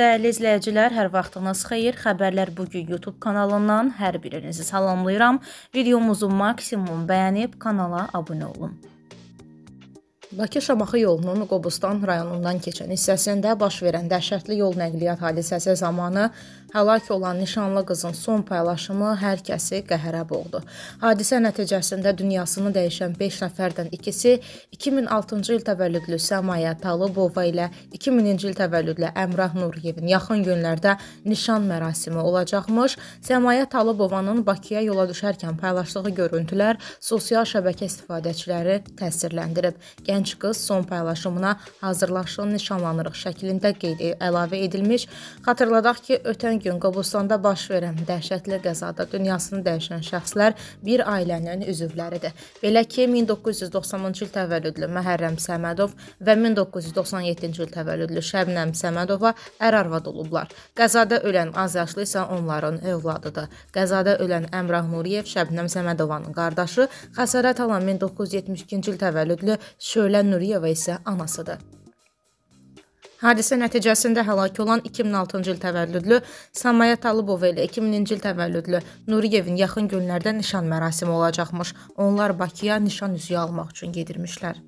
Dəyərli izləyicilər, hər vaxtınız xeyir. Xəbərlər bu gün YouTube kanalından hər birinizi salamlayıram. Videomuzu maksimum bəyənib kanala abunə olun. Bakı-Şamaxı yolunun Qobustan rayonundan keçən hissəsində baş verən dəhşətli yol nəqliyyat hadisəsi zamanı həlak olan nişanlı qızın son paylaşımı hər kəsi qəhərə boğdu. Hadisə nəticəsində dünyasını dəyişən 5 nəfərdən ikisi 2006-cı il təvəllüdlü Səmaya Talıbova ilə 2000-ci il təvəllüdlü Əmrah Nuriyevin yaxın günlərdə nişan mərasimi olacaqmış. Səmaya Talıbovanın Bakıya yola düşərkən paylaşdığı görüntülər sosial şəbəkə istifadəçiləri təsirləndirib. Gənc gənc qız son paylaşımına hazırlaşın nişanlanırıq şəklində qeyd e, əlavə edilmiş. Xatırladaq ki, ötən gün Qobustanda baş verən dəhşətli qəzada dünyasını dəyişən şəxslər bir ailənin üzvləridir. Belə ki, 1990-cı il təvəllüdlü Məhərrəm Səmədov və 1997-ci il təvəllüdlü Şəbnəm Səmədova ər-arvad olublar. Qəzada ölən az yaşlı isə onların övladıdır. Qəzada ölən Əmrah Nuriyev Şəbnəm Səmədovanın qardaşı, xəsarət alan 1972-ci il təvəllüdlü Şölə Şövlən Nuriyeva isə anasıdır. Hadisə nəticəsində həlak olan 2006-cı il təvəllüdlü Samaya Talıbova ilə 2000-ci il təvəllüdlü Nuriyevin yaxın günlərdə nişan mərasimi olacaqmış. Onlar Bakıya nişan üzüyü almaq üçün gedirmişlər.